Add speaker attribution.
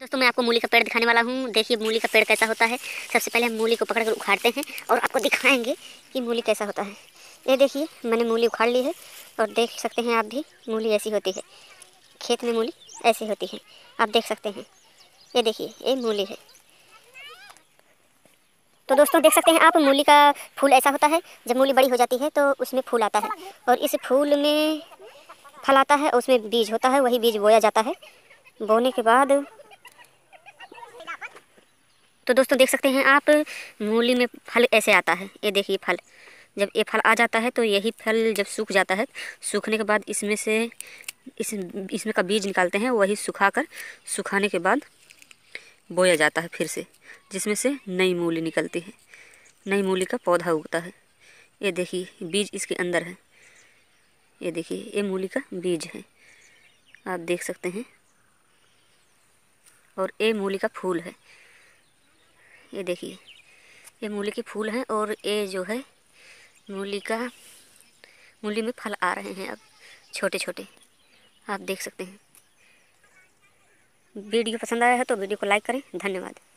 Speaker 1: दोस्तों मैं आपको मूली का पेड़ दिखाने वाला हूँ देखिए मूली का पेड़ कैसा होता है सबसे पहले हम मूली को पकड़ कर उखाड़ते हैं और आपको दिखाएंगे कि मूली कैसा होता है ये देखिए मैंने मूली उखाड़ ली है और देख सकते हैं आप भी मूली ऐसी होती है खेत में मूली ऐसी होती है आप देख सकते हैं ये देखिए ये मूली है तो दोस्तों देख सकते हैं आप मूली का फूल ऐसा होता है जब मूली बड़ी हो जाती है तो उसमें फूल आता है और इस फूल में फल आता है उसमें बीज होता है वही बीज बोया जाता है बोने के बाद तो दोस्तों देख सकते हैं आप मूली में फल
Speaker 2: ऐसे आता है ये देखिए फल जब ये फल आ जाता है तो यही फल जब सूख जाता है सूखने के बाद इसमें से इस इसमें का बीज निकालते हैं वही सुखा कर सुखाने के बाद बोया जाता है फिर से जिसमें से नई मूली निकलती है नई मूली का पौधा उगता है ये देखिए बीज इसके अंदर है ये देखिए ये मूली का बीज है आप देख सकते हैं और ये मूली का फूल है ये देखिए ये मूली के फूल हैं और ये जो है मूली का मूली में फल आ रहे हैं अब छोटे छोटे आप देख सकते हैं वीडियो पसंद आया है तो वीडियो को लाइक करें धन्यवाद